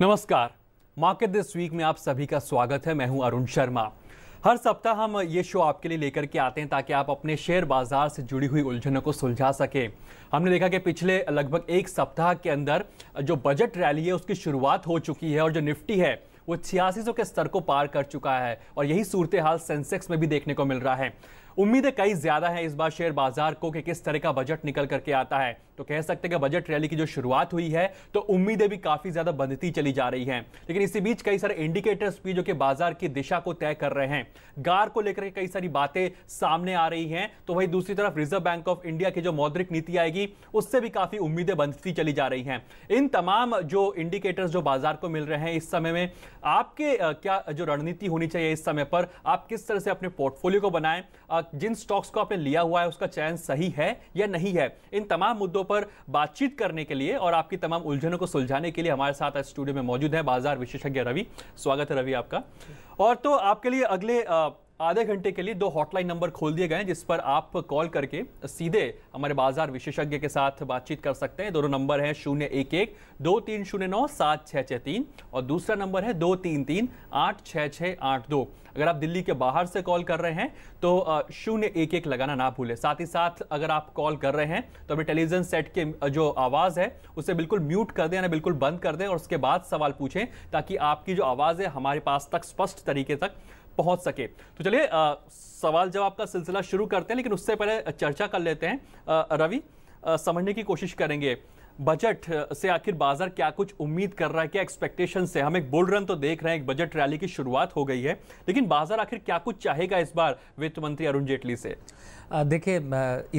नमस्कार market this week में आप सभी का स्वागत है मैं हूं अरुण शर्मा हर सप्ताह हम ये शो आपके लिए लेकर के आते हैं ताकि आप अपने शेयर बाजार से जुड़ी हुई उलझनों को सुलझा सके हमने देखा कि पिछले लगभग एक सप्ताह के अंदर जो बजट रैली है उसकी शुरुआत हो चुकी है और जो निफ्टी है वो छियासी के स्तर को पार कर चुका है और यही सूरत हाल सेंसेक्स में भी देखने को मिल रहा है उम्मीदें कई ज़्यादा हैं इस बार शेयर बाजार को कि किस तरह का बजट निकल करके आता है तो कह सकते हैं कि बजट रैली की जो शुरुआत हुई है तो उम्मीदें भी काफ़ी ज़्यादा बनती चली जा रही हैं लेकिन इसी बीच कई सारे इंडिकेटर्स भी जो कि बाजार की दिशा को तय कर रहे हैं गार को लेकर कई सारी बातें सामने आ रही हैं तो वही दूसरी तरफ रिजर्व बैंक ऑफ इंडिया की जो मौद्रिक नीति आएगी उससे भी काफ़ी उम्मीदें बनती चली जा रही हैं इन तमाम जो इंडिकेटर्स जो बाजार को मिल रहे हैं इस समय में आपके क्या जो रणनीति होनी चाहिए इस समय पर आप किस तरह से अपने पोर्टफोलियो को बनाएं जिन स्टॉक्स को आपने लिया हुआ है उसका चयन सही है या नहीं है इन तमाम मुद्दों पर बातचीत करने के लिए और आपकी तमाम उलझनों को सुलझाने के लिए हमारे साथ आज स्टूडियो में मौजूद है बाजार विशेषज्ञ रवि स्वागत है रवि आपका और तो आपके लिए अगले आ, आधे घंटे के लिए दो हॉटलाइन नंबर खोल दिए गए हैं जिस पर आप कॉल करके सीधे हमारे बाजार विशेषज्ञ के साथ बातचीत कर सकते हैं दोनों नंबर हैं शून्य एक एक दो तीन शून्य नौ सात छः छः तीन और दूसरा नंबर है दो तीन तीन आठ छः छः आठ दो अगर आप दिल्ली के बाहर से कॉल कर रहे हैं तो शून्य एक एक लगाना ना भूलें साथ ही साथ अगर आप कॉल कर रहे हैं तो अपने टेलीविजन सेट के जो आवाज़ है उसे बिल्कुल म्यूट कर दें या बिल्कुल बंद कर दें और उसके बाद सवाल पूछें ताकि आपकी जो आवाज़ है हमारे पास तक स्पष्ट तरीके तक पहुंच सके तो चलिए सवाल जवाब का सिलसिला शुरू करते हैं लेकिन उससे पहले चर्चा कर लेते हैं रवि समझने की कोशिश करेंगे बजट से आखिर बाजार क्या कुछ उम्मीद कर रहा है क्या एक्सपेक्टेशन से हम एक बुल रन तो देख रहे हैं एक बजट रैली की शुरुआत हो गई है लेकिन बाजार आखिर क्या कुछ चाहेगा इस बार वित्त मंत्री अरुण जेटली से देखिए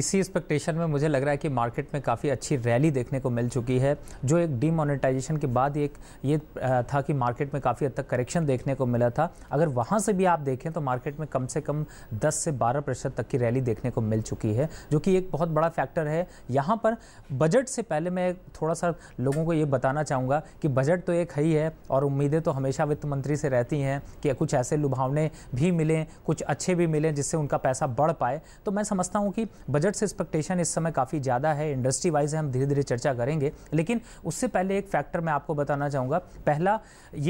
इसी एक्सपेक्टेशन में मुझे लग रहा है कि मार्केट में काफ़ी अच्छी रैली देखने को मिल चुकी है जो एक डीमोनेटाइजेशन के बाद एक ये था कि मार्केट में काफ़ी हद तक करेक्शन देखने को मिला था अगर वहाँ से भी आप देखें तो मार्केट में कम से कम 10 से 12 प्रतिशत तक की रैली देखने को मिल चुकी है जो कि एक बहुत बड़ा फैक्टर है यहाँ पर बजट से पहले मैं थोड़ा सा लोगों को ये बताना चाहूँगा कि बजट तो एक है ही है और उम्मीदें तो हमेशा वित्त मंत्री से रहती हैं कि कुछ ऐसे लुभावने भी मिलें कुछ अच्छे भी मिलें जिससे उनका पैसा बढ़ पाए तो मैं समझता हूँ कि बजट से एक्सपेक्टेशन इस समय काफ़ी ज़्यादा है इंडस्ट्री वाइज हम धीरे धीरे चर्चा करेंगे लेकिन उससे पहले एक फैक्टर मैं आपको बताना चाहूँगा पहला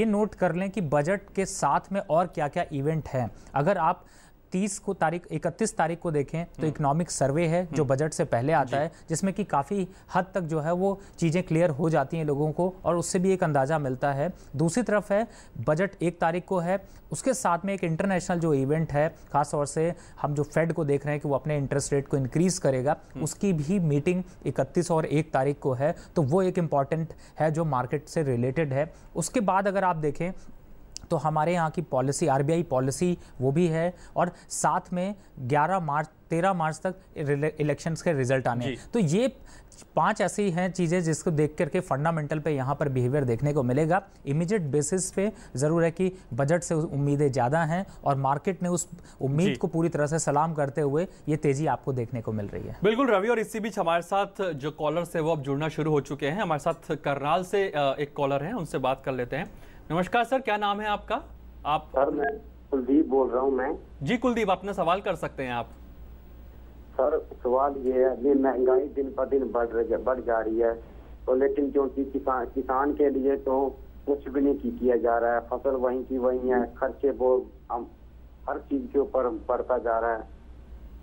ये नोट कर लें कि बजट के साथ में और क्या क्या इवेंट हैं अगर आप तीस को तारीख इकतीस तारीख को देखें तो इकोनॉमिक हम्म। सर्वे है जो बजट हम्म। से पहले आता है जिसमें कि काफ़ी हद तक जो है वो चीज़ें क्लियर हो जाती हैं लोगों को और उससे भी एक अंदाज़ा मिलता है दूसरी तरफ है बजट एक तारीख को है उसके साथ में एक इंटरनेशनल जो इवेंट है खास तौर से हम जो फेड को देख रहे हैं कि वो अपने इंटरेस्ट रेट को इंक्रीज़ करेगा हम्म। उसकी भी मीटिंग इकतीस और एक तारीख को है तो वो एक इम्पॉर्टेंट है जो मार्केट से रिलेटेड है उसके बाद अगर आप देखें तो हमारे यहाँ की पॉलिसी आर पॉलिसी वो भी है और साथ में 11 मार्च 13 मार्च तक इलेक्शंस के रिजल्ट आने तो ये पांच ऐसी हैं चीज़ें जिसको देख करके फंडामेंटल पे यहाँ पर बिहेवियर देखने को मिलेगा इमीडिएट बेसिस पे ज़रूर है कि बजट से उम्मीदें ज़्यादा हैं और मार्केट ने उस उम्मीद को पूरी तरह से सलाम करते हुए ये तेज़ी आपको देखने को मिल रही है बिल्कुल रवि और इसी बीच हमारे साथ जो कॉलर है वो अब जुड़ना शुरू हो चुके हैं हमारे साथ करनाल से एक कॉलर हैं उनसे बात कर लेते हैं नमस्कार सर क्या नाम है आपका आप सर मैं कुलदीप बोल रहा हूँ मैं जी कुलदीप अपना सवाल कर सकते हैं आप सर सवाल ये है महंगाई दिन पर दिन बढ़ रही है बढ़ जा रही है तो लेकिन क्योंकि किसान किसान के लिए तो कुछ भी नहीं किया जा रहा है फसल वहीं की वहीं है खर्चे बहुत हम हर चीज के ऊपर बढ़ता जा रहा है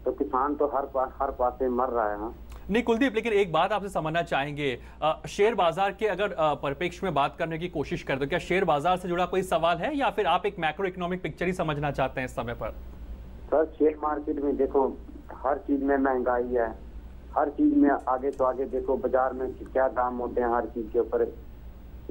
तो किसान तो हर पा, हर पास मर रहा है हा? नहीं कुलदीप लेकिन एक बात आपसे समझना चाहेंगे शेयर बाजार के अगर परिपेक्ष में बात करने की कोशिश कर दो क्या शेयर बाजार से जुड़ा कोई सवाल है या फिर आप एक मैक्रो इकोनॉमिक पिक्चर ही समझना चाहते हैं इस समय पर सर शेयर मार्केट में देखो हर चीज में महंगाई है हर चीज में आगे तो आगे देखो बाजार में क्या दाम होते हैं हर चीज के ऊपर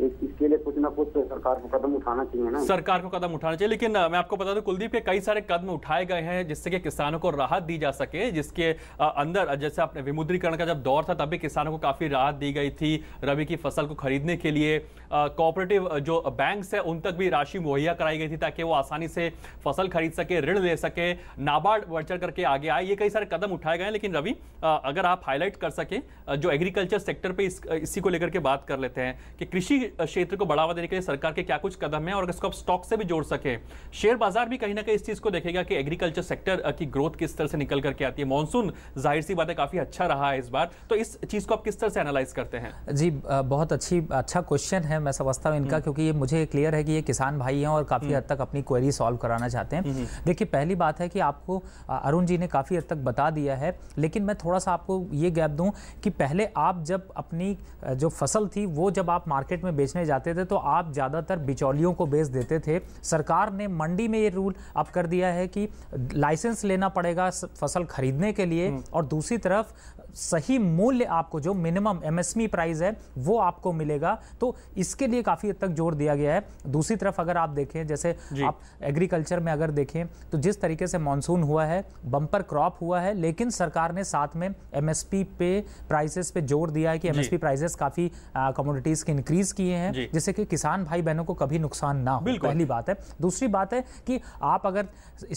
इसके लिए कुछ ना कुछ तो सरकार को कदम उठाना चाहिए ना सरकार को कदम उठाना चाहिए लेकिन मैं आपको बता दूं कुलदीप के कई सारे कदम उठाए गए हैं जिससे कि किसानों को राहत दी जा सके जिसके अंदर जैसे आपने विमुद्रीकरण का जब दौर था तब भी किसानों को काफ़ी राहत दी गई थी रबी की फसल को खरीदने के लिए कोऑपरेटिव जो बैंक है उन तक भी राशि मुहैया कराई गई थी ताकि वो आसानी से फसल खरीद सके ऋण ले सके नाबार्ड वर्चर करके आगे आए ये कई सारे कदम उठाए गए हैं लेकिन रवि अगर आप हाईलाइट कर सके जो एग्रीकल्चर सेक्टर पर इस, इसी को लेकर के बात कर लेते हैं कि कृषि क्षेत्र को बढ़ावा देने के लिए सरकार के क्या कुछ कदम है और इसको आप स्टॉक से भी जोड़ सके शेयर बाजार भी कहीं ना कहीं इस चीज को देखेगा कि एग्रीकल्चर सेक्टर की ग्रोथ किस तरह से निकल करके आती है मानसून जाहिर सी बात है काफी अच्छा रहा है इस बार तो इस चीज को आप किस तरह से एनालाइज करते हैं जी बहुत अच्छी अच्छा क्वेश्चन है मैं समझता हूँ इनका हम्म। क्योंकि ये मुझे क्लियर है कि ये किसान भाई हैं और काफी हम्म। हद तक अपनी क्वेरी सॉल्व कराना चाहते हैं हम्म। देखिए पहली बात है कि आपको अरुण जी ने काफी हद तक बता दिया है लेकिन मैं थोड़ा सा आपको ये गैप दूं कि पहले आप जब अपनी जो फसल थी वो जब आप मार्केट में में बेचने जाते थे तो आप ज़्यादातर बिचौलियों को बेच देते थे सरकार ने मंडी में ये रूल अब कर दिया है कि लाइसेंस लेना पड़ेगा फसल खरीदने के लिए हम्म। और दूसरी तरफ सही मूल्य आपको जो मिनिमम एमएसपी प्राइस e है वो आपको मिलेगा तो इसके लिए काफ़ी हद तक जोर दिया गया है दूसरी तरफ अगर आप देखें जैसे आप एग्रीकल्चर में अगर देखें तो जिस तरीके से मानसून हुआ है बम्पर क्रॉप हुआ है लेकिन सरकार ने साथ में एमएसपी पे प्राइसेस पे जोर दिया है कि एमएसपी प्राइसेस काफ़ी कमोडिटीज़ के इंक्रीज किए हैं जिससे कि किसान भाई बहनों को कभी नुकसान ना हो पहली बात है दूसरी बात है कि आप अगर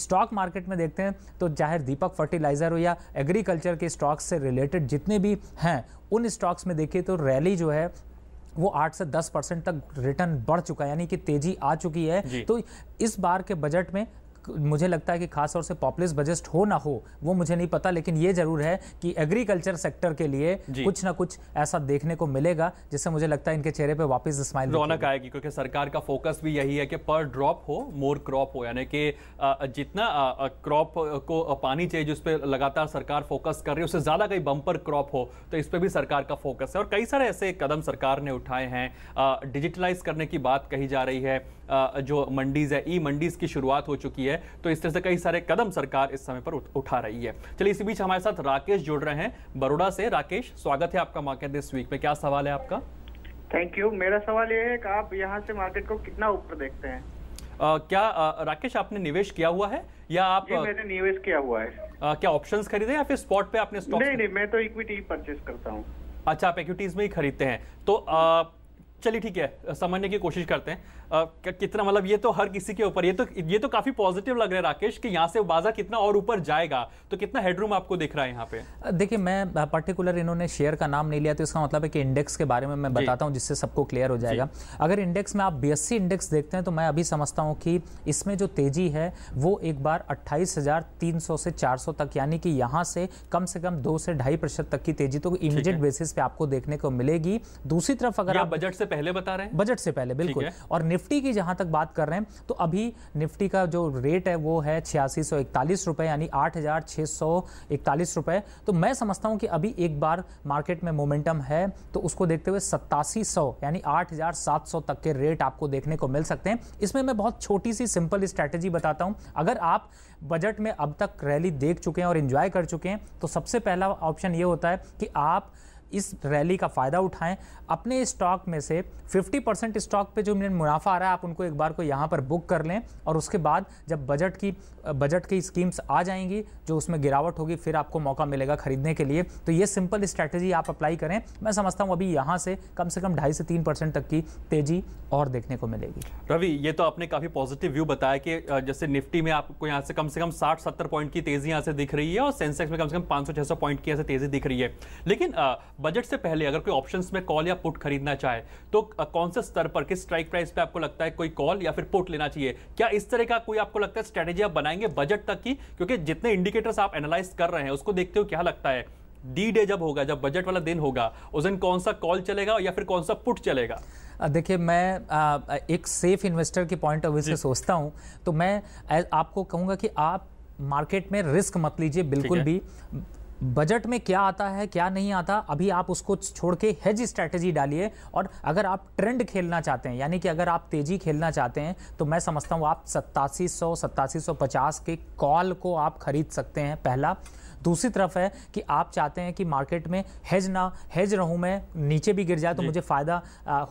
स्टॉक मार्केट में देखते हैं तो चाहे दीपक फर्टिलाइज़र हो या एग्रीकल्चर के स्टॉक्स से रिलेटेड रिलेटेड जितने भी हैं उन स्टॉक्स में देखिए तो रैली जो है वो आठ से दस परसेंट तक रिटर्न बढ़ चुका है यानी कि तेजी आ चुकी है तो इस बार के बजट में मुझे लगता है कि खास तौर से पॉपुलर बजट हो ना हो वो मुझे नहीं पता लेकिन ये जरूर है कि एग्रीकल्चर सेक्टर के लिए कुछ ना कुछ ऐसा देखने को मिलेगा जिससे मुझे लगता है इनके चेहरे पर वापस स्माइल रौनक आएगी क्योंकि सरकार का फोकस भी यही है कि पर ड्रॉप हो मोर क्रॉप हो यानी कि जितना क्रॉप को पानी चाहिए जिस पर लगातार सरकार फोकस कर रही है उससे ज़्यादा कहीं बम्पर क्रॉप हो तो इस पर भी सरकार का फोकस है और कई सारे ऐसे कदम सरकार ने उठाए हैं डिजिटलाइज करने की बात कही जा रही है जो मंडीज़ है ई मंडीज़ की शुरुआत हो चुकी है है तो इस तरह से कई सारे कदम सरकार इस समय पर उठा रही है चलिए इसी बीच हमारे साथ राकेश जुड़ रहे हैं बरोड़ा से राकेश स्वागत है आपका मार्केट दिस वीक में क्या सवाल है आपका थैंक यू मेरा सवाल ये है कि आप यहाँ से मार्केट को कितना ऊपर देखते हैं आ, क्या आ, राकेश आपने निवेश किया हुआ है या आप मैंने निवेश किया हुआ है आ, क्या ऑप्शंस खरीदे या फिर स्पॉट पे आपने स्टॉक नहीं नहीं मैं तो इक्विटी परचेस करता हूँ अच्छा आप इक्विटीज में ही खरीदते हैं तो चलिए ठीक है समझने की कोशिश करते हैं कितना मतलब ये तो हर किसी के ऊपर ये तो ये तो काफी पॉजिटिव लग रहा है राकेश कि यहाँ से बाजार कितना और ऊपर जाएगा तो कितना हेडरूम आपको दिख रहा है यहाँ पे देखिए मैं पर्टिकुलर इन्होंने शेयर का नाम नहीं लिया तो इसका मतलब है कि इंडेक्स के बारे में मैं बताता हूँ जिससे सबको क्लियर हो जाएगा अगर इंडेक्स में आप बी इंडेक्स देखते हैं तो मैं अभी समझता हूँ कि इसमें जो तेजी है वो एक बार अट्ठाईस से चार तक यानी कि यहाँ से कम से कम दो से ढाई प्रतिशत तक की तेजी तो इमीडिएट बेसिस पे आपको देखने को मिलेगी दूसरी तरफ अगर आप बजट से पहले बता रहे हैं बजट से पहले बिल्कुल और निफ्टी की जहां तक बात कर रहे हैं तो अभी निफ्टी का जो रेट है वो है छियासी सौ इकतालीस रुपये यानी आठ हज़ार छः सौ इकतालीस रुपए तो मैं समझता हूं कि अभी एक बार मार्केट में मोमेंटम है तो उसको देखते हुए सत्तासी सौ यानी आठ हज़ार सात सौ तक के रेट आपको देखने को मिल सकते हैं इसमें मैं बहुत छोटी सी सिंपल स्ट्रैटेजी बताता हूँ अगर आप बजट में अब तक रैली देख चुके हैं और इंजॉय कर चुके हैं तो सबसे पहला ऑप्शन ये होता है कि आप इस रैली का फ़ायदा उठाएं अपने स्टॉक में से 50 परसेंट स्टॉक पे जो मुनाफा आ रहा है आप उनको एक बार को यहाँ पर बुक कर लें और उसके बाद जब बजट की बजट की स्कीम्स आ जाएंगी जो उसमें गिरावट होगी फिर आपको मौका मिलेगा खरीदने के लिए तो ये सिंपल स्ट्रैटेजी आप अप्लाई करें मैं समझता हूँ अभी यहाँ से कम से कम ढाई से तीन परसेंट तक की तेज़ी और देखने को मिलेगी रवि ये तो आपने काफ़ी पॉजिटिव व्यू बताया कि जैसे निफ्टी में आपको यहाँ से कम से कम साठ सत्तर पॉइंट की तेज़ी यहाँ से दिख रही है और सेंसेक्स में कम से कम पाँच सौ छह सौ पॉइंट की यहाँ से तेज़ी दिख रही है लेकिन बजट से पहले अगर कोई ऑप्शन में कॉल या पुट खरीदना चाहे तो कौन से स्तर पर किस स्ट्राइक प्राइस पे आपको लगता है कोई कॉल या फिर पुट लेना चाहिए क्या इस तरह का कोई आपको लगता है स्ट्रेटेजी आप बनाएंगे बजट तक की क्योंकि जितने इंडिकेटर्स आप एनालाइज कर रहे हैं उसको देखते हो क्या लगता है डी डे जब होगा जब बजट वाला दिन होगा उस दिन कौन सा कॉल चलेगा या फिर कौन सा पुट चलेगा देखिए मैं आ, एक सेफ इन्वेस्टर के पॉइंट ऑफ व्यू से सोचता हूँ तो मैं आपको कहूँगा कि आप मार्केट में रिस्क मत लीजिए बिल्कुल भी बजट में क्या आता है क्या नहीं आता अभी आप उसको छोड़ के हेज स्ट्रैटेजी डालिए और अगर आप ट्रेंड खेलना चाहते हैं यानी कि अगर आप तेज़ी खेलना चाहते हैं तो मैं समझता हूँ आप सत्तासी सौ सत्तासी सौ पचास के कॉल को आप खरीद सकते हैं पहला दूसरी तरफ है कि आप चाहते हैं कि मार्केट में हेज ना हेज रहूं मैं नीचे भी गिर जाए तो मुझे फायदा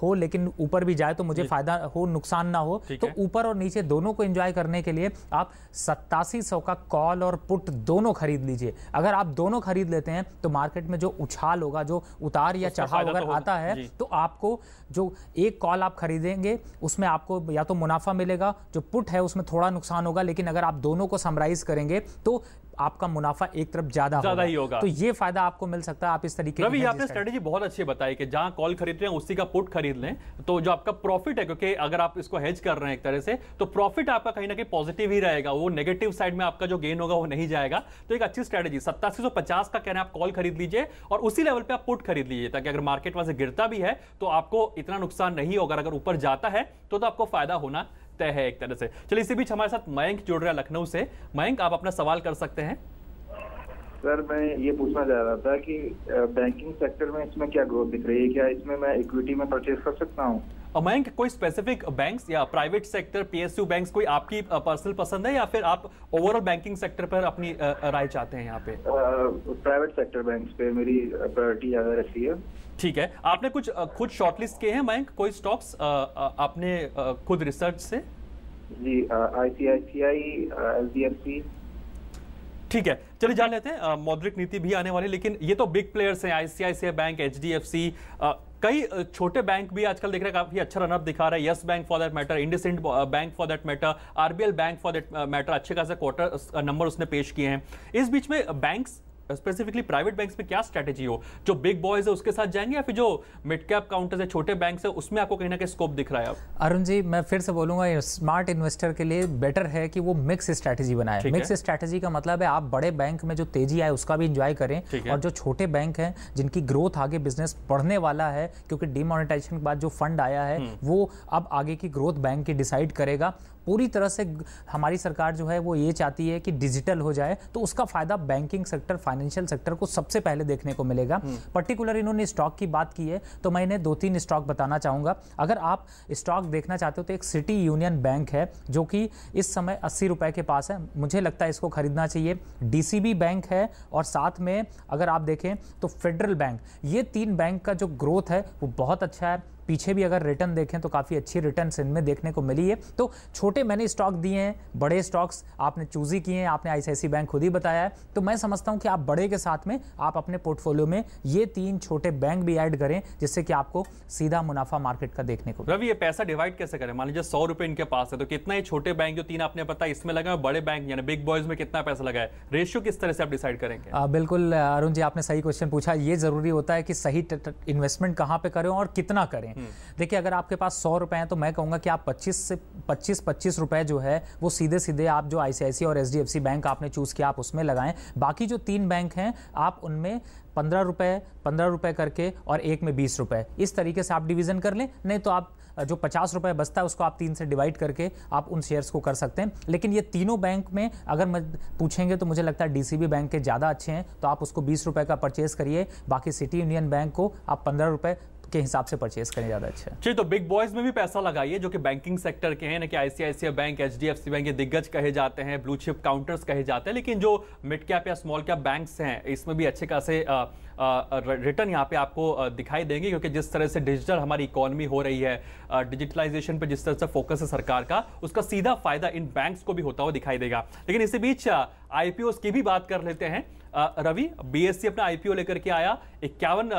हो लेकिन ऊपर भी जाए तो मुझे फायदा हो नुकसान ना हो तो ऊपर और नीचे दोनों को एंजॉय करने के लिए आप सत्तासी का कॉल और पुट दोनों खरीद लीजिए अगर आप दोनों खरीद लेते हैं तो मार्केट में जो उछाल होगा जो उतार या चढ़ाव अगर तो आता है तो आपको जो एक कॉल आप खरीदेंगे उसमें आपको या तो मुनाफा मिलेगा जो पुट है उसमें थोड़ा नुकसान होगा लेकिन अगर आप दोनों को समराइज करेंगे तो आपका मुनाफा एक तरफ ज्यादा ज्यादा ही होगा तो ये फायदा आपको मिल सकता है आप इस तरीके रवि आपने स्ट्रेटेजी बहुत अच्छी बताई कि जहां कॉल खरीद रहे हैं उसी का पुट खरीद लें तो जो आपका प्रॉफिट है क्योंकि अगर आप इसको हेज कर रहे हैं एक तरह से तो प्रॉफिट आपका कहीं ना कहीं पॉजिटिव ही रहेगा वो नेगेटिव साइड में आपका जो गेन होगा वो नहीं जाएगा तो एक अच्छी स्ट्रेटेजी सत्तासी का कह रहे हैं आप कॉल खरीद लीजिए और उसी लेवल पर आप पुट खरीद लीजिए ताकि अगर मार्केट वहां से गिरता भी है तो आपको इतना नुकसान नहीं होगा अगर ऊपर जाता है तो, तो आपको फायदा होना तय है एक तरह से चलिए इसी बीच हमारे साथ मयंक जुड़ रहा है लखनऊ से मयंक आप अपना सवाल कर सकते हैं सर मैं ये पूछना चाह रहा था कि बैंकिंग सेक्टर में इसमें क्या ग्रोथ दिख रही है क्या इसमें मैं इक्विटी में परचेज कर सकता हूँ मयंक कोई स्पेसिफिक बैंक्स या प्राइवेट सेक्टर पीएसयू बैंक्स कोई आपकी पर्सनल पसंद है या फिर आप ओवरऑल बैंकिंग सेक्टर पर अपनी राय चाहते हैं यहाँ पे प्राइवेट सेक्टर बैंक्स पे मेरी प्रायोरिटी ज्यादा रहती है ठीक है आपने कुछ खुद शॉर्टलिस्ट किए हैं मयंक कोई स्टॉक्स आपने खुद रिसर्च से जी आईसीआईसीआई ठीक है चलिए जान लेते हैं मौद्रिक नीति भी आने वाली लेकिन ये तो बिग प्लेयर्स हैं आईसीआईसीआई बैंक सी कई छोटे बैंक भी आजकल देख रहे हैं काफी अच्छा रनअप दिखा रहा है yes bank for that matter Ind bank for that matter RBL bank for that matter अच्छे खासे क्वार्टर नंबर उसने पेश किए हैं इस बीच में बैंक्स स्पेसिफिकली प्राइवेट बैंक्स में क्या स्ट्रेटेजी हो जो बिग बॉयज है उसके साथ जाएंगे या फिर जो मिड कैप काउंटर्स है छोटे बैंक है उसमें आपको कहीं ना कहीं स्कोप दिख रहा है अरुण जी मैं फिर से बोलूंगा स्मार्ट इन्वेस्टर के लिए बेटर है कि वो मिक्स स्ट्रेटेजी बनाए मिक्स स्ट्रेटेजी का मतलब है आप बड़े बैंक में जो तेजी आए उसका भी इंजॉय करें और जो छोटे बैंक हैं जिनकी ग्रोथ आगे बिजनेस बढ़ने वाला है क्योंकि डिमोनिटाइजेशन के बाद जो फंड आया है हम्म। वो अब आगे की ग्रोथ बैंक की डिसाइड करेगा पूरी तरह से हमारी सरकार जो है वो ये चाहती है कि डिजिटल हो जाए तो उसका फायदा बैंकिंग सेक्टर फाइनेंशियल सेक्टर को सबसे पहले देखने को मिलेगा हम्म। पर्टिकुलर इन्होंने स्टॉक की बात की है तो मैं इन्हें दो तीन स्टॉक बताना चाहूँगा अगर आप स्टॉक देखना चाहते हो तो एक सिटी यूनियन बैंक है जो कि इस समय अस्सी रुपये के पास है मुझे लगता है इसको खरीदना चाहिए डीसीबी बैंक है और साथ में अगर आप देखें तो फेडरल बैंक ये तीन बैंक का जो ग्रोथ है वो बहुत अच्छा है पीछे भी अगर रिटर्न देखें तो काफ़ी अच्छी रिटर्न इनमें देखने को मिली है तो छोटे मैंने स्टॉक दिए हैं बड़े स्टॉक्स आपने चूज़ी किए हैं आपने आई बैंक खुद ही बताया है तो मैं समझता हूँ कि आप बड़े के साथ में आप अपने पोर्टफोलियो में ये तीन छोटे बैंक भी ऐड करें जिससे कि आपको सीधा मुनाफा मार्केट का देखने को रवि ये पैसा डिवाइड कैसे करें मान लीजिए सौ रुपए इनके पास है तो कितना ही छोटे बैंक जो तीन आपने बताया इसमें लगा बड़े बैंक यानी बिग बॉयज में कितना पैसा लगा है रेशियो किस तरह से आप डिसाइड करेंगे बिल्कुल अरुण जी आपने सही क्वेश्चन पूछा ये जरूरी होता है कि सही इन्वेस्टमेंट कहाँ पे करें और कितना करें हम्म। देखिए अगर आपके पास सौ रुपए हैं तो मैं कहूंगा कि आप पच्चीस से पच्चीस पच्चीस रुपए जो है वो सीधे सीधे आप जो आई और एच बैंक आपने चूज़ किया आप उसमें लगाएं बाकी जो तीन बैंक हैं आप उनमें पंद्रह रुपए पंद्रह रुपए करके और एक में बीस रुपए इस तरीके से आप डिवीज़न कर लें नहीं तो आप जो पचास रुपए बचता है उसको आप तीन से डिवाइड करके आप उन शेयर्स को कर सकते हैं लेकिन ये तीनों बैंक में अगर पूछेंगे तो मुझे लगता है डीसीबी बैंक के ज़्यादा अच्छे हैं तो आप उसको बीस रुपए का परचेज़ करिए बाकी सिटी यूनियन बैंक को आप पंद्रह रुपए के हिसाब से परचेज करें ज़्यादा अच्छा जी तो बिग बॉयज़ में भी पैसा लगाइए जो कि बैंकिंग सेक्टर के हैं ना कि ICICI bank H D F C bank ये दिग्गज कहे जाते हैं ब्लू चिप काउंटर्स कहे जाते हैं लेकिन जो मिड कैप या स्मॉल कैप बैंक्स हैं इसमें भी अच्छे खासे रिटर्न यहाँ पे आपको दिखाई देंगे क्योंकि जिस तरह से डिजिटल हमारी इकोनॉमी हो रही है डिजिटलाइजेशन पर जिस तरह से फोकस है सरकार का उसका सीधा फायदा इन बैंक्स को भी होता हुआ दिखाई देगा लेकिन इसी बीच आईपीओ की भी बात कर लेते हैं रवि बीएससी अपना आईपीओ लेकर के आया इक्यावन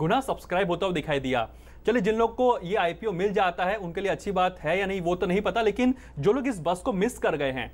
गुना सब्सक्राइब होता हुआ दिखाई दिया चलिए जिन लोग को ये आईपीओ मिल जाता है उनके लिए अच्छी बात है या नहीं वो तो नहीं पता लेकिन जो लोग इस बस को मिस कर गए हैं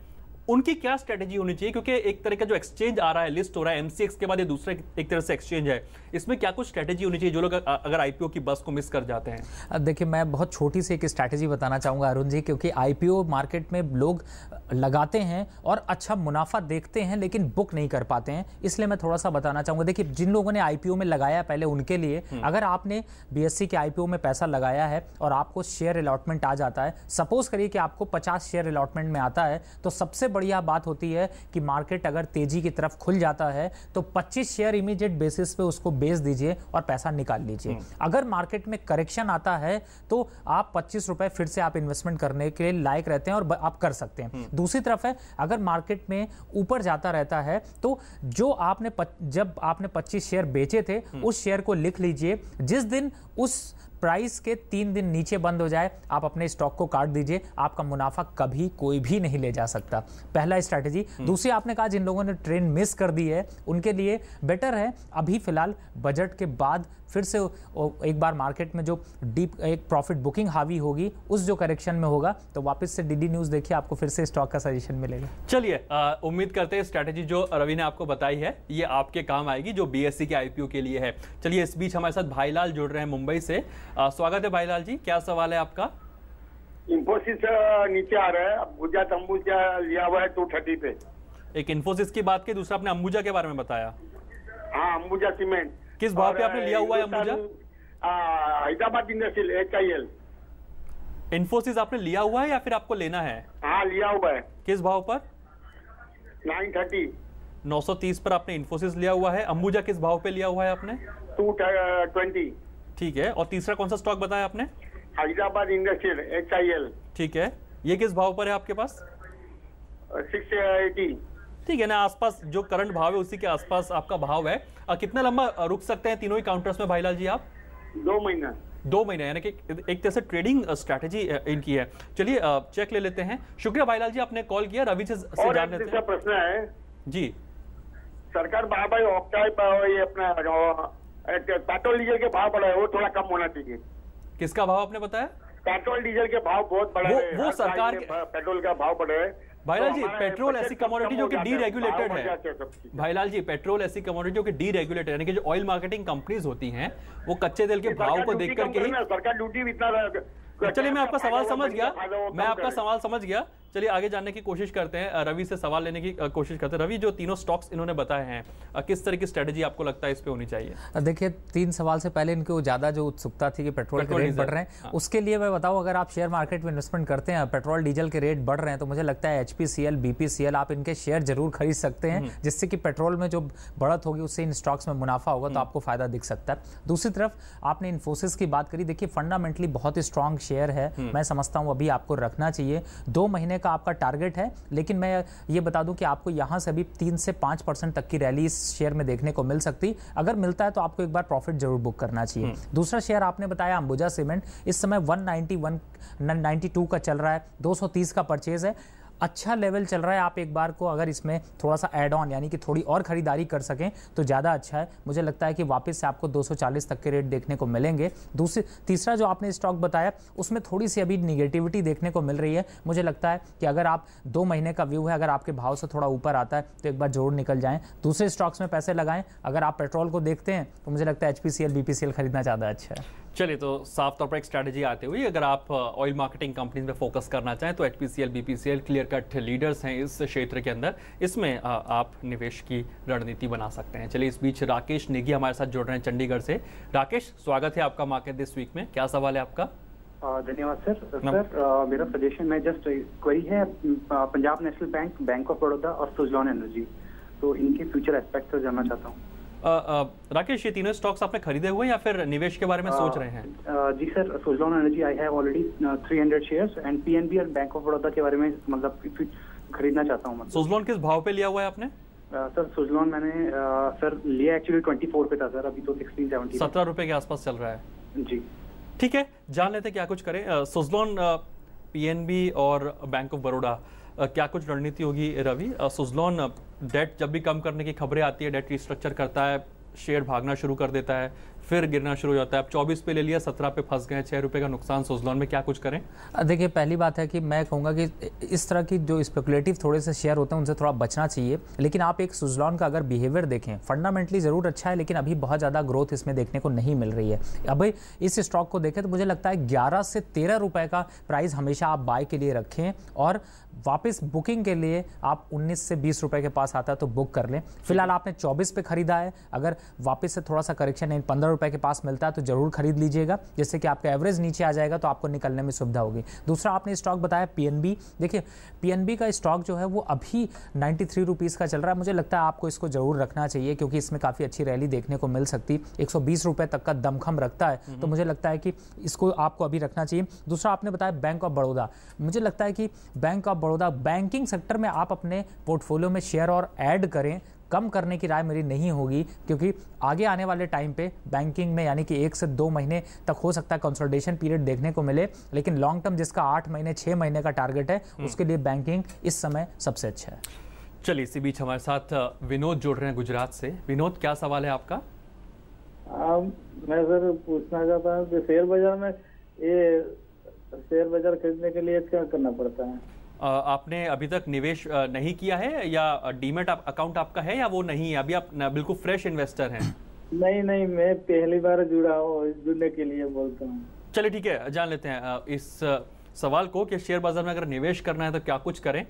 उनकी क्या स्ट्रेटेजी होनी चाहिए क्योंकि एक तरह का जो एक्सचेंज आ रहा है लिस्ट हो रहा है एमसीएक्स के बाद ये दूसरा एक तरह से एक्सचेंज है इसमें क्या कुछ स्ट्रेटेजी होनी चाहिए जो लोग अगर आईपीओ की बस को मिस कर जाते हैं देखिए मैं बहुत छोटी सी एक स्ट्रेटेजी बताना चाहूंगा अरुण जी क्योंकि आईपीओ मार्केट में लोग लगाते हैं और अच्छा मुनाफा देखते हैं लेकिन बुक नहीं कर पाते हैं इसलिए मैं थोड़ा सा बताना चाहूंगा देखिए जिन लोगों ने आईपीओ में लगाया पहले उनके लिए हम्म। अगर आपने बीएससी के आईपीओ में पैसा लगाया है और आपको शेयर अलॉटमेंट आ जाता है सपोज करिए कि आपको पचास शेयर अलॉटमेंट में आता है तो सबसे बढ़िया बात होती है कि मार्केट अगर तेजी की तरफ खुल जाता है तो 25 शेयर इमीडिएट बेसिस पे उसको बेच दीजिए और पैसा निकाल लीजिए हम्म। अगर मार्केट में करेक्शन आता है तो आप पच्चीस रुपए फिर से आप इन्वेस्टमेंट करने के लिए लायक रहते हैं और आप कर सकते हैं हम्म। दूसरी तरफ है अगर मार्केट में ऊपर जाता रहता है तो जो आपने जब आपने पच्चीस शेयर बेचे थे हम्म। उस शेयर को लिख लीजिए जिस दिन उस प्राइस के तीन दिन नीचे बंद हो जाए आप अपने स्टॉक को काट दीजिए आपका मुनाफा कभी कोई भी नहीं ले जा सकता पहला स्ट्रैटेजी हम्म। दूसरी आपने कहा जिन लोगों ने ट्रेन मिस कर दी है उनके लिए बेटर है अभी फिलहाल बजट के बाद फिर से एक बार मार्केट में जो डीप एक प्रॉफिट बुकिंग हावी होगी उस जो करेक्शन में होगा तो वापस से डीडी न्यूज़ देखिए आपको फिर से स्टॉक का सजेशन मिलेगा चलिए उम्मीद करते हैं स्ट्रेटेजी जो रवि ने आपको बताई है ये आपके काम आएगी जो बी e के आई के लिए है चलिए इस बीच हमारे साथ भाईलाल जुड़ रहे हैं मुंबई से आ, स्वागत है भाईलाल जी क्या सवाल है आपका इंफोसिस नीचे आ रहा है अंबुजा तंबुजा लिया हुआ है टू थर्टी पे एक इंफोसिस की बात की दूसरा आपने अंबुजा के बारे में बताया हाँ अंबुजा सीमेंट किस भाव पे आपने लिया हुआ है Ambuja Hyderabad industrial H I L Infosys आपने लिया हुआ है या फिर आपको लेना है हाँ लिया हुआ है किस भाव पर नाइन थर्टी नौ सौ तीस पर आपने इन्फोसिस लिया हुआ है अंबुजा किस भाव पे लिया हुआ है आपने टू ट्वेंटी ठीक है और तीसरा कौन सा स्टॉक बताया आपने Hyderabad industrial H I L ठीक है ये किस भाव पर है आपके पास सिक्स एटी ठीक है ना आसपास जो करंट भाव है उसी के आसपास आपका भाव है आ, कितना लंबा रुक सकते हैं तीनों ही काउंटर्स में भाईलाल जी आप दो महीना दो महीने यानी कि एक तरह से ट्रेडिंग स्ट्रेटेजी इनकी है चलिए चेक ले लेते हैं शुक्रिया भाईलाल जी आपने कॉल किया रवि से, जान लेते हैं प्रश्न है जी सरकार बाबा ये अपना पेट्रोल डीजल के भाव बढ़ा है वो थोड़ा कम होना चाहिए किसका भाव आपने बताया पेट्रोल डीजल के भाव बहुत बढ़ा है वो सरकार पेट्रोल का भाव बढ़ा है तो भाईलाल जी पेट्रोल ऐसी कमोडिटी जो कि रेगुलेटेड है भाईलाल जी पेट्रोल ऐसी कमोडिटी जो कि रेगुलेटेड यानी कि जो ऑयल मार्केटिंग कंपनीज होती हैं वो कच्चे तेल के भाव को देख करके ही सरकार ड्यूटी इतना तो चलिए मैं आपका सवाल समझ गया मैं आपका सवाल समझ गया चलिए आगे जानने की कोशिश करते हैं रवि से सवाल लेने की कोशिश करते हैं रवि जो तीनों स्टॉक्स इन्होंने बताए हैं किस तरह की स्ट्रेटेजी आपको लगता है इस पे होनी चाहिए देखिए तीन सवाल से पहले इनको ज़्यादा जो उत्सुकता थी कि पेट्रोल के रेट बढ़ रहे हैं हाँ। उसके लिए मैं बताऊँ अगर आप शेयर मार्केट में इन्वेस्टमेंट करते हैं पेट्रोल डीजल के रेट बढ़ रहे हैं तो मुझे लगता है एचपीसीएल बीपीसीएल आप इनके शेयर जरूर खरीद सकते हैं हम्म। जिससे कि पेट्रोल में जो बढ़त होगी उससे इन स्टॉक्स में मुनाफा होगा तो हम्म। आपको फायदा दिख सकता है दूसरी तरफ आपने इन्फोसिस की बात करी देखिए फंडामेंटली बहुत ही स्ट्रॉन्ग शेयर है हम्म। मैं समझता हूँ अभी आपको रखना चाहिए दो महीने का आपका टारगेट है लेकिन मैं ये बता दूँ कि आपको यहाँ से अभी तीन से पाँच परसेंट तक की रैली इस शेयर में देखने को मिल सकती अगर मिलता है तो आपको एक बार प्रॉफिट जरूर बुक करना चाहिए हम्म। दूसरा शेयर आपने बताया अंबुजा सीमेंट इस समय वन 92 का चल रहा है दो का परचेज है अच्छा लेवल चल रहा है आप एक बार को अगर इसमें थोड़ा सा एड ऑन यानी कि थोड़ी और ख़रीदारी कर सकें तो ज़्यादा अच्छा है मुझे लगता है कि वापस से आपको 240 तक के रेट देखने को मिलेंगे दूसरे तीसरा जो आपने स्टॉक बताया उसमें थोड़ी सी अभी निगेटिविटी देखने को मिल रही है मुझे लगता है कि अगर आप दो महीने का व्यू है अगर आपके भाव से थोड़ा ऊपर आता है तो एक बार जोड़ निकल जाएँ दूसरे स्टॉक्स में पैसे लगाएं अगर आप पेट्रोल को देखते हैं तो मुझे लगता है एच पी सी एल खरीदना ज़्यादा अच्छा है चलिए तो साफ तौर पर एक स्ट्रैटेजी आते हुए अगर आप ऑयल मार्केटिंग कंपनीज में फोकस करना चाहें तो H P C L B P C L clear cut leaders हैं इस क्षेत्र के अंदर इसमें आप निवेश की रणनीति बना सकते हैं चलिए इस बीच राकेश नेगी हमारे साथ जुड़ रहे हैं चंडीगढ़ से राकेश स्वागत है आपका मार्केट दिस वीक में क्या सवाल है आपका धन्यवाद सर सर आ, मेरा सजेशन में जस्ट क्वेरी है Punjab national bank bank of Baroda और सुजलॉन एनर्जी तो इनके फ्यूचर एस्पेक्ट जानना चाहता हूँ राकेश ये तीनों स्टॉक्स आपने खरीदे हुए या फिर निवेश के बारे में सोच रहे हैं जी sir Suzlon energy I have already 300 shares and PNB और बैंक ऑफ बड़ौदा के बारे में मतलब खरीदना चाहता हूँ सोजलॉन किस भाव पे लिया हुआ है आपने सर सुजलॉन मैंने सर लिया एक्चुअली ट्वेंटी पे था सर अभी तो सिक्सटीन सेवेंटी सत्रह रुपये के आसपास चल रहा है जी ठीक है जान लेते क्या कुछ करें सुजलॉन पीएनबी और बैंक ऑफ बड़ौदा क्या कुछ रणनीति होगी रवि सुजलॉन डेट जब भी कम करने की खबरें आती है डेट रिस्ट्रक्चर करता है शेयर भागना शुरू कर देता है फिर गिरना शुरू हो जाता है अब चौबीस पे ले लिया सत्रह पे फंस गए छः रुपये का नुकसान सोजलॉन में क्या कुछ करें देखिए पहली बात है कि मैं कहूँगा कि इस तरह की जो स्पेकुलेटिव थोड़े से शेयर होते हैं उनसे थोड़ा बचना चाहिए लेकिन आप एक सुजलॉन का अगर बिहेवियर देखें फंडामेंटली ज़रूर अच्छा है लेकिन अभी बहुत ज़्यादा ग्रोथ इसमें देखने को नहीं मिल रही है अभी इस स्टॉक को देखें तो मुझे लगता है ग्यारह से तेरह रुपये का प्राइस हमेशा आप बाय के लिए रखें और वापस बुकिंग के लिए आप 19 से 20 रुपए के पास आता है तो बुक कर लें फिलहाल आपने 24 पे खरीदा है अगर वापस से थोड़ा सा करेक्शन पंद्रह रुपए के पास मिलता है तो जरूर खरीद लीजिएगा जिससे कि आपका एवरेज नीचे आ जाएगा तो आपको निकलने में सुविधा होगी दूसरा आपने स्टॉक बताया पी देखिए पी का स्टॉक जो है वो अभी नाइन्टी थ्री का चल रहा है मुझे लगता है आपको इसको जरूर रखना चाहिए क्योंकि इसमें काफ़ी अच्छी रैली देखने को मिल सकती एक रुपए तक का दमखम रखता है हम्म। तो मुझे लगता है कि इसको आपको अभी रखना चाहिए दूसरा आपने बताया बैंक ऑफ बड़ौदा मुझे लगता है कि bank of Baroda banking sector में आप अपने पोर्टफोलियो में शेयर और ऐड करें कम करने की राय मेरी नहीं होगी क्योंकि आगे आने वाले टाइम पे बैंकिंग में यानी कि एक से दो महीने तक हो सकता है कंसोलिडेशन पीरियड देखने को मिले लेकिन लॉन्ग टर्म जिसका आठ महीने छः महीने का टारगेट है हम्म। उसके लिए बैंकिंग इस समय सबसे अच्छा है चलिए इसी बीच हमारे साथ विनोद जुड़ रहे हैं गुजरात से विनोद क्या सवाल है आपका मैं सर पूछना चाहता हूँ कि शेयर बाजार में ये शेयर बाजार खरीदने के लिए क्या करना पड़ता है आपने अभी तक निवेश नहीं किया है या डीमेट अकाउंट आपका है या वो नहीं है अभी आप बिल्कुल फ्रेश इन्वेस्टर हैं नहीं नहीं मैं पहली बार जुड़ा हूँ जुड़ने के लिए बोलता हूँ चलिए ठीक है जान लेते हैं इस सवाल को कि शेयर बाजार में अगर निवेश करना है तो क्या कुछ करें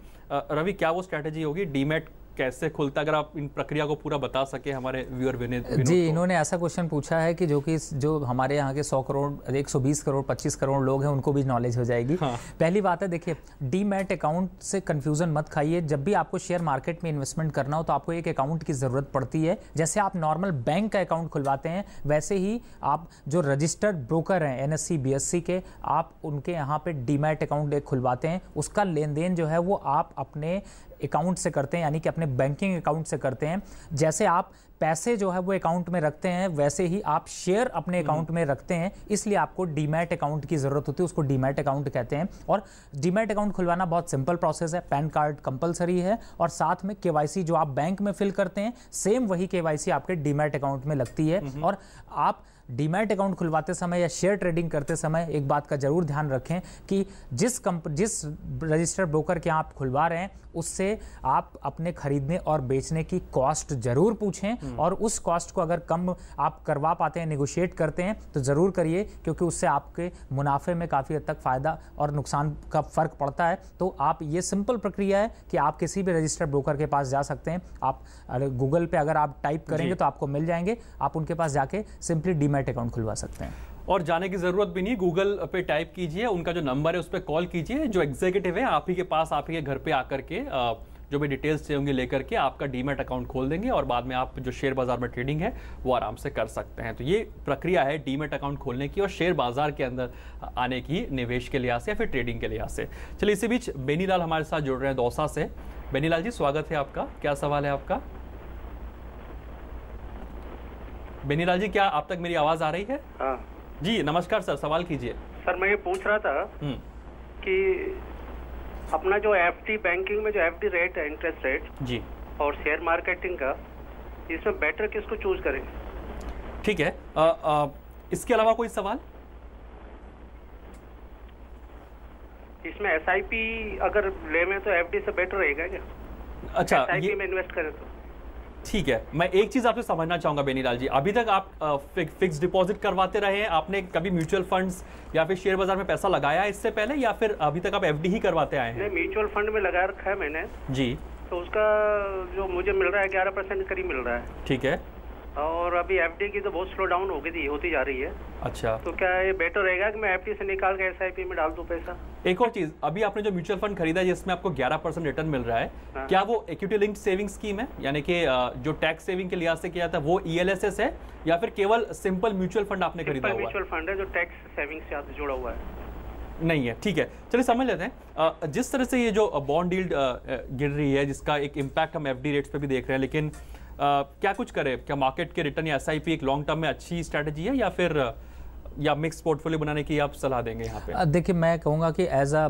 रवि क्या वो स्ट्रैटेजी होगी डीमेट कैसे खुलता है अगर आप इन प्रक्रिया को पूरा बता सके हमारे व्यूअर विनीत जी इन्होंने ऐसा क्वेश्चन पूछा है कि जो कि जो हमारे यहाँ के 100 करोड़ 120 करोड़ 25 करोड़ लोग हैं उनको भी नॉलेज हो जाएगी हाँ। पहली बात है देखिए डीमैट अकाउंट से कंफ्यूजन मत खाइए जब भी आपको शेयर मार्केट में इन्वेस्टमेंट करना हो तो आपको एक अकाउंट की ज़रूरत पड़ती है जैसे आप नॉर्मल बैंक का अकाउंट खुलवाते हैं वैसे ही आप जो रजिस्टर्ड ब्रोकर हैं एन एस के आप उनके यहाँ पे डीमैट अकाउंट एक खुलवाते हैं उसका लेन देन जो है वो आप अपने अकाउंट से करते हैं यानी कि अपने बैंकिंग अकाउंट से करते हैं जैसे आप पैसे जो है वो अकाउंट में रखते हैं वैसे ही आप शेयर अपने अकाउंट हम्म। में रखते हैं इसलिए आपको डीमैट अकाउंट की ज़रूरत होती है उसको डीमैट अकाउंट कहते हैं और डीमैट अकाउंट खुलवाना बहुत सिंपल प्रोसेस है पैन कार्ड कंपलसरी है और साथ में केवाईसी जो आप बैंक में फिल करते हैं सेम वही केवाईसी आपके डीमैट अकाउंट में लगती है हम्म। और आप डीमैट अकाउंट खुलवाते समय या शेयर ट्रेडिंग करते समय एक बात का जरूर ध्यान रखें कि जिस कंप जिस रजिस्टर्ड ब्रोकर के आप खुलवा रहे हैं उससे आप अपने खरीदने और बेचने की कॉस्ट जरूर पूछें हम्म। और उस कॉस्ट को अगर कम आप करवा पाते हैं निगोशिएट करते हैं तो ज़रूर करिए क्योंकि उससे आपके मुनाफे में काफ़ी हद तक फ़ायदा और नुकसान का फ़र्क पड़ता है तो आप ये सिंपल प्रक्रिया है कि आप किसी भी रजिस्टर्ड ब्रोकर के पास जा सकते हैं आप गूगल पे अगर आप टाइप करेंगे तो आपको मिल जाएंगे आप उनके पास जाके सिंपली डीमेट डीमैट अकाउंट खुलवा सकते हैं और जाने की ज़रूरत भी नहीं गूगल पे टाइप कीजिए उनका जो नंबर है उस पर कॉल कीजिए जो एग्जीक्यूटिव है आप ही के पास आप ही के घर पे आकर के जो भी डिटेल्स चाहिए होंगे लेकर के आपका डीमेट अकाउंट खोल देंगे और बाद में आप जो शेयर बाजार में ट्रेडिंग है वो आराम से कर सकते हैं तो ये प्रक्रिया है डीमेट अकाउंट खोलने की और शेयर बाजार के अंदर आने की निवेश के लिहाज से या फिर ट्रेडिंग के लिहाज से चलिए इसी बीच बेनीलाल हमारे साथ जुड़ रहे हैं दौसा से बेनीलाल जी स्वागत है आपका क्या सवाल है आपका जी बेनीलाल जी क्या आप तक मेरी आवाज आ रही है हाँ जी नमस्कार सर सवाल कीजिए सर मैं ये पूछ रहा था हम्म। कि अपना जो एफ बैंकिंग में जो एफ रेट है इंटरेस्ट रेट जी और शेयर मार्केटिंग का इसमें बेटर किसको चूज करें ठीक है आ, आ, इसके अलावा कोई सवाल इसमें एस अगर ले में तो एफ से बेटर रहेगा क्या अच्छा एस में इन्वेस्ट करें तो ठीक है मैं एक चीज़ आपसे समझना चाहूंगा बेनीलाल जी अभी तक आप फिक्स डिपॉजिट करवाते रहे हैं आपने कभी म्यूचुअल फंड्स या फिर शेयर बाजार में पैसा लगाया इससे पहले या फिर अभी तक आप एफ ही करवाते आए हैं म्यूचुअल फंड में लगा रखा है मैंने जी तो उसका जो मुझे मिल रहा है ग्यारह परसेंट करीब मिल रहा है ठीक है और अभी एफ की तो बहुत स्लो डाउन हो गई थी होती जा रही है अच्छा तो क्या ये बेटर रहेगा कि मैं एफ से निकाल के एस में डाल दूँ पैसा एक और चीज अभी आपने जो म्यूचुअल फंड खरीदा है जिसमें आपको 11 परसेंट रिटर्न मिल रहा है हाँ। क्या वो इक्विटी लिंक्ड सेविंग स्कीम है यानी कि जो टैक्स सेविंग के लिहाज से किया था वो ई e है या फिर केवल सिंपल म्यूचुअल फंड आपने खरीदा हुआ म्यूचुअल फंड है जो टैक्स सेविंग से जुड़ा हुआ है नहीं है ठीक है चलिए समझ लेते हैं जिस तरह से ये जो बॉन्ड डील्ड गिर रही है जिसका एक इम्पैक्ट हम एफ रेट्स पे भी देख रहे हैं लेकिन क्या कुछ करे क्या मार्केट के रिटर्न या एस एक लॉन्ग टर्म में अच्छी स्ट्रैटेजी है या फिर या मिक्स पोर्टफोलियो बनाने की आप सलाह देंगे यहाँ पे देखिए मैं कहूँगा कि एज अ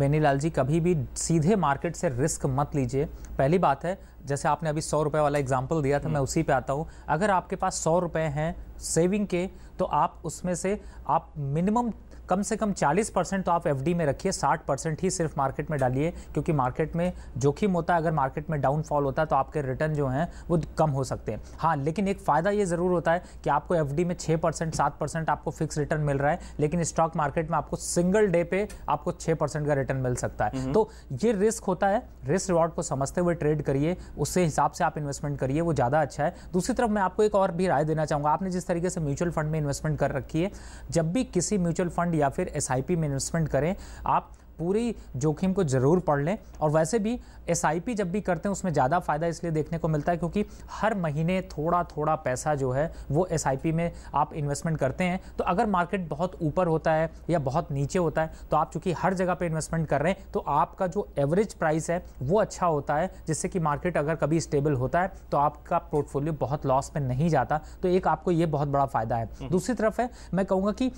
बेनीलाल जी कभी भी सीधे मार्केट से रिस्क मत लीजिए पहली बात है जैसे आपने अभी सौ रुपये वाला एग्जाम्पल दिया था मैं हम्म। उसी पे आता हूँ अगर आपके पास सौ रुपये हैं सेविंग के तो आप उसमें से आप मिनिमम कम से कम 40 परसेंट तो आप एफ में रखिए 60 परसेंट ही सिर्फ मार्केट में डालिए क्योंकि मार्केट में जोखिम होता है अगर मार्केट में डाउनफॉल होता है तो आपके रिटर्न जो हैं वो कम हो सकते हैं हाँ लेकिन एक फ़ायदा ये ज़रूर होता है कि आपको एफ में छः परसेंट सात परसेंट आपको फिक्स रिटर्न मिल रहा है लेकिन स्टॉक मार्केट में आपको सिंगल डे पे आपको छः परसेंट का रिटर्न मिल सकता है हम्म। तो ये रिस्क होता है रिस्क रिवॉर्ड को समझते हुए ट्रेड करिए उससे हिसाब से आप इन्वेस्टमेंट करिए वो ज़्यादा अच्छा है दूसरी तरफ मैं आपको एक और भी राय देना चाहूँगा आपने जिस तरीके से म्यूचुअल फंड में इन्वेस्टमेंट कर रखी है जब भी किसी म्यूचुअल फंड या फिर एस में इन्वेस्टमेंट करें आप पूरी जोखिम को ज़रूर पढ़ लें और वैसे भी एस जब भी करते हैं उसमें ज़्यादा फ़ायदा इसलिए देखने को मिलता है क्योंकि हर महीने थोड़ा थोड़ा पैसा जो है वो एस में आप इन्वेस्टमेंट करते हैं तो अगर मार्केट बहुत ऊपर होता है या बहुत नीचे होता है तो आप चूँकि हर जगह पर इन्वेस्टमेंट कर रहे हैं तो आपका जो एवरेज प्राइस है वो अच्छा होता है जिससे कि मार्केट अगर कभी स्टेबल होता है तो आपका पोर्टफोलियो बहुत लॉस में नहीं जाता तो एक आपको ये बहुत बड़ा फ़ायदा है हम्म। दूसरी तरफ है मैं कहूँगा कि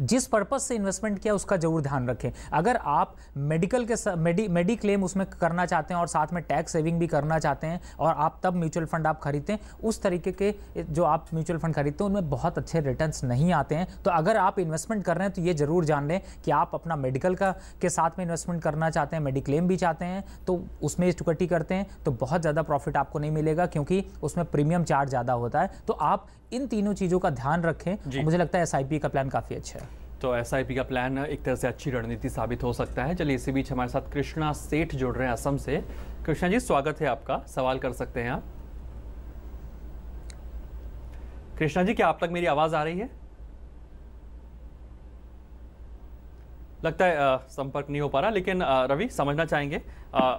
जिस पर्पज से इन्वेस्टमेंट किया उसका जरूर ध्यान रखें अगर आप मेडिकल के मेडी मेडी क्लेम उसमें करना चाहते हैं और साथ में टैक्स सेविंग भी करना चाहते हैं और आप तब म्यूचुअल फंड आप खरीदते हैं उस तरीके के जो आप म्यूचुअल फंड खरीदते हैं उनमें बहुत अच्छे रिटर्न नहीं आते हैं तो अगर आप इन्वेस्टमेंट कर रहे हैं तो ये जरूर जान लें कि आप अपना मेडिकल का के साथ में इन्वेस्टमेंट करना चाहते हैं मेडिक्लेम भी चाहते हैं तो उसमें इक्विटी करते हैं तो बहुत ज़्यादा प्रॉफिट आपको नहीं मिलेगा क्योंकि उसमें प्रीमियम चार्ज ज़्यादा होता है तो आप इन तीनों चीज़ों का ध्यान रखें मुझे लगता है एस का प्लान काफ़ी अच्छा है तो एस का प्लान एक तरह से अच्छी रणनीति साबित हो सकता है चलिए इसी बीच हमारे साथ कृष्णा सेठ जुड़ रहे हैं असम से कृष्णा जी स्वागत है आपका सवाल कर सकते हैं आप कृष्णा जी क्या आप तक मेरी आवाज़ आ रही है लगता है संपर्क नहीं हो पा रहा लेकिन रवि समझना चाहेंगे आ,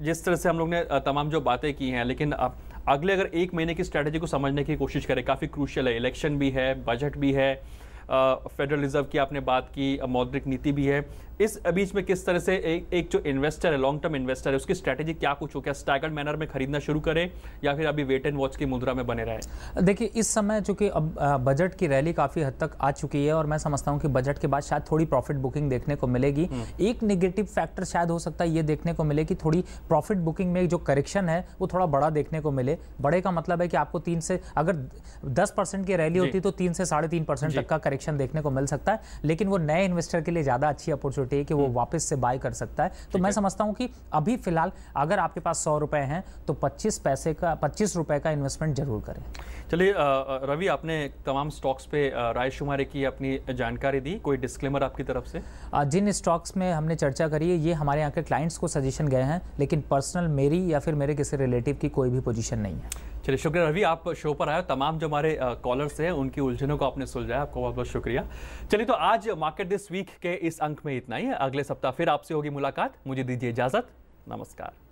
जिस तरह से हम लोग ने तमाम जो बातें की हैं लेकिन आप अगले अगर एक महीने की स्ट्रैटेजी को समझने की कोशिश करें काफ़ी क्रूशल है इलेक्शन भी है बजट भी है फेडरल रिजर्व की आपने बात की मौद्रिक नीति भी है इस बीच में किस तरह से एक, एक जो इन्वेस्टर है लॉन्ग टर्म इन्वेस्टर है उसकी स्ट्रैटेजी क्या कुछ हो क्या स्टैगर्ड मैनर में खरीदना शुरू करें या फिर अभी वेट एंड वॉच की मुद्रा में बने रहें देखिए इस समय चूंकि अब बजट की रैली काफ़ी हद तक आ चुकी है और मैं समझता हूँ कि बजट के बाद शायद थोड़ी प्रॉफिट बुकिंग देखने को मिलेगी हम्म। एक निगेटिव फैक्टर शायद हो सकता है ये देखने को मिले कि थोड़ी प्रॉफिट बुकिंग में जो करेक्शन है वो थोड़ा बड़ा देखने को मिले बड़े का मतलब है कि आपको तीन से अगर दस की रैली होती तो तीन से साढ़े तक का करेक्शन देखने को मिल सकता है लेकिन वो नए इन्वेस्टर के लिए ज़्यादा अच्छी अपॉर्चुनिटी होती है कि वो हम्म। वापस से बाय कर सकता है तो मैं समझता हूँ कि अभी फिलहाल अगर आपके पास सौ रुपए हैं तो पच्चीस पैसे का पच्चीस रुपए का इन्वेस्टमेंट जरूर करें चलिए रवि आपने तमाम स्टॉक्स पे राय शुमारी की अपनी जानकारी दी कोई डिस्क्लेमर आपकी तरफ से जिन स्टॉक्स में हमने चर्चा करी है ये हमारे यहाँ के क्लाइंट्स को सजेशन गए हैं लेकिन पर्सनल मेरी या फिर मेरे किसी रिलेटिव की कोई भी पोजीशन नहीं है चलिए शुक्रिया रवि आप शो पर आए तमाम जो हमारे कॉलर्स हैं उनकी उलझनों को आपने सुलझाया आपको बहुत बहुत शुक्रिया चलिए तो आज मार्केट दिस वीक के इस अंक में इतना ही है अगले सप्ताह फिर आपसे होगी मुलाकात मुझे दीजिए इजाज़त नमस्कार